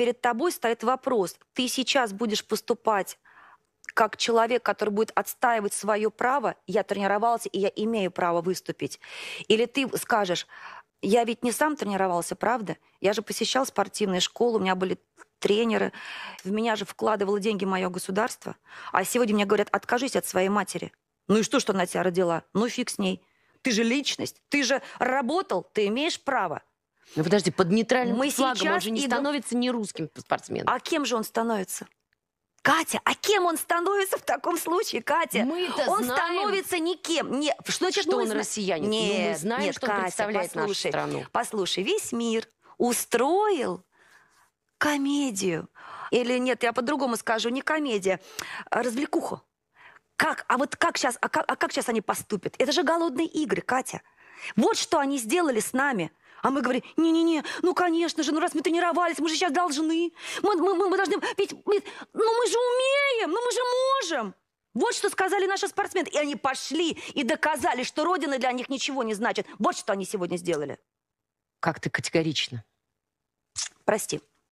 перед тобой стоит вопрос, ты сейчас будешь поступать как человек, который будет отстаивать свое право, я тренировался, и я имею право выступить. Или ты скажешь, я ведь не сам тренировался, правда? Я же посещал спортивные школы, у меня были тренеры, в меня же вкладывало деньги мое государство. А сегодня мне говорят, откажись от своей матери. Ну и что, что она тебя родила? Ну фиг с ней. Ты же личность, ты же работал, ты имеешь право. Ну подожди, под нейтральным Мы флагом он же не идем... становится не русским спортсменом. А кем же он становится? Катя, а кем он становится в таком случае, Катя? Мы-то он знаем. становится никем. Не, что значит, что он зна... россиянин? Нет, ну, мы знаем, нет, что Катя, представляет послушай, нашу страну. Послушай, весь мир устроил комедию. Или нет, я по-другому скажу, не комедия, а развлекуху. Как? А вот как сейчас, а как, а как сейчас они поступят? Это же голодные игры, Катя. Вот что они сделали с нами. А мы говорим, не-не-не, ну конечно же, ну раз мы тренировались, мы же сейчас должны. Мы, мы, мы, должны, ведь, ведь, ну мы же умеем, ну мы же можем. Вот что сказали наши спортсмены. И они пошли и доказали, что Родина для них ничего не значит. Вот что они сегодня сделали. Как ты категорично. Прости.